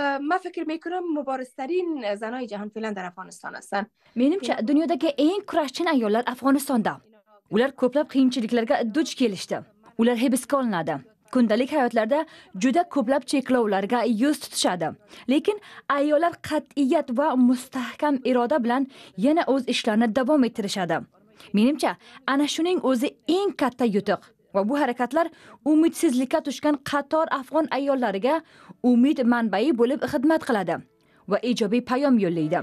من فکر میکنم مبارزترین زنای jahon فعلا در افغانستان menimcha dunyodagi eng kurashchan ayollar afg'onistonda ular ko'plab qiyinchiliklarga duch kelishdi ular hibsga olinadi kundalik hayotlarda juda ko'plab cheklovlarga yuz tutishadi lekin ayollar qat'iyat va mustahkam iroda bilan yana o'z ishlarini davom ettirishadi menimcha ana shuning o'zi eng katta yutuq va bu harakatlar umidsizlikka tushgan qator afg'on ayollariga umid manbai bo'lib xizmat qiladi va ijobiy payom yo'llaydi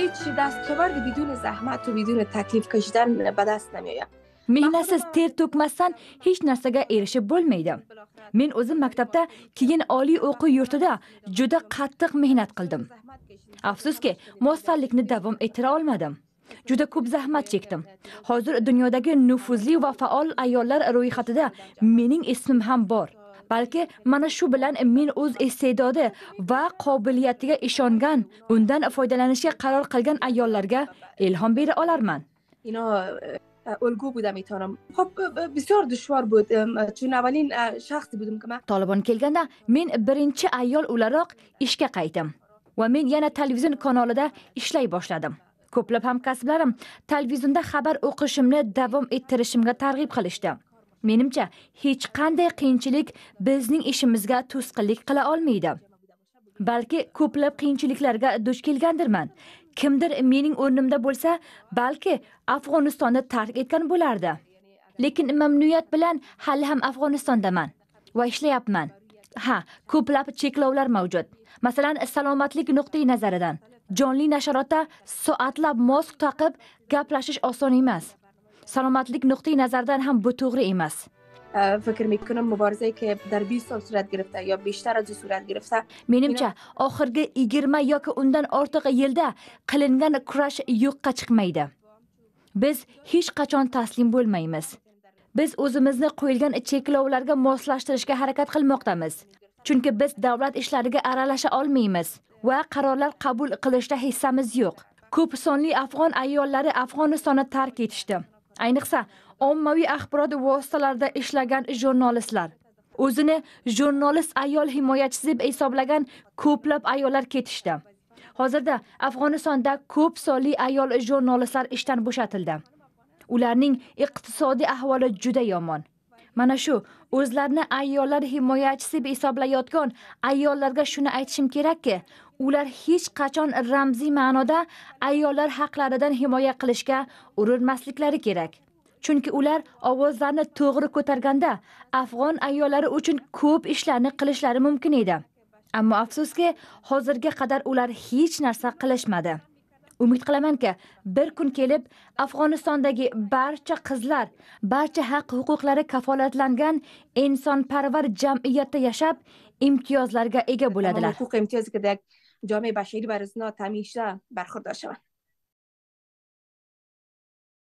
هیچ دستاورد بدون زحمت و بدون تکلیف کشیدن به دست نمیآید mehnatsiz ter to'kmasdan hech narsaga erishib bo'lmaydi men o'zim maktabda keyin oliy o'quv yurtida juda qattiq mehnat qildim afsuski mostallikni davom ettira olmadim juda ko'p zahmat chekdim hozir dunyodagi nufuzli va faol ayollar ro'yxatida mening ismim ham bor balki mana shu bilan men o'z iste'dodi va qobiliyatiga ishongan undan foydalanishga qaror qilgan ayollarga ilhom bera olarman الگو بودم میتونم خب بسیار دشوار بود چون اولین شخصی بودم که من طالبان kelganda men birinchi ayol o'laroq ishga qaytdim va men yana televizion kanalida ishlay boshladim ko'plab hamkasblarim televizionda xabar o'qishimni davom ettirishimga targ'ib qilishdi menimcha hech qanday qiyinchilik bizning ishimizga to'sqinlik qila olmaydi balki ko'plab qiyinchiliklarga duch kelgandirman kimdir mening o'rnimda bo'lsa balki afg'onistonni tark etgan bo'lardi lekin mamnuniyat bilan hali ham afg'onistondaman va ishlayapman ha ko'plab cheklovlar mavjud masalan salomatlik nuqtai nazaridan jonli nashrotda soatlab mosk taqib gaplashish oson emas salomatlik nuqtai nazaridan ham bu to'g'ri emas فکر میکنم muborza که در 20 سال صورت گرفته یا بیشتر از صورت گرفته menimcha oxirgi 20 yoki undan ortiq yilda qilingan kurash yo'qqa chiqmaydi biz hech qachon taslim bo'lmaymiz biz o'zimizni qo'yilgan cheklovlarga moslashtirishga harakat qilmoqdamiz chunki biz davlat ishlariga aralasha olmaymiz va qarorlar qabul qilishda hissamiz yo'q ko'p sonli afg'on ayollari afg'onistonni tark etishdi ayniqsa ommaviy axborot vositalarida ishlagan jurnalistlar o'zini jurnalist ayol himoyachisi deb hisoblagan ko'plab ayollar ketishdi hozirda afg'onistonda ko'p sonli ayol jurnalistlar ishdan bo'shatildi ularning iqtisodiy ahvoli juda yomon mana shu o'zlarini ayollar himoyachisi deb hisoblayotgan ayollarga shuni aytishim kerakki ular hech qachon ramziy ma'noda ayollar haqlaridan himoya qilishga urinmasliklari kerak chunki ular ovozlarni to'g'ri ko'targanda afg'on ayollari uchun ko'p ishlarni qilishlari mumkin edi ammo afsuski hozirga qadar ular hech narsa qilishmadi umid qilamanki bir kun kelib afg'onistondagi barcha qizlar barcha haq huquqlari kafolatlangan insonparvar jamiyatda yashab imtiyozlarga ega bo'ladilar huquq imtiyozidek جامعه بشری و رزنا تمیشه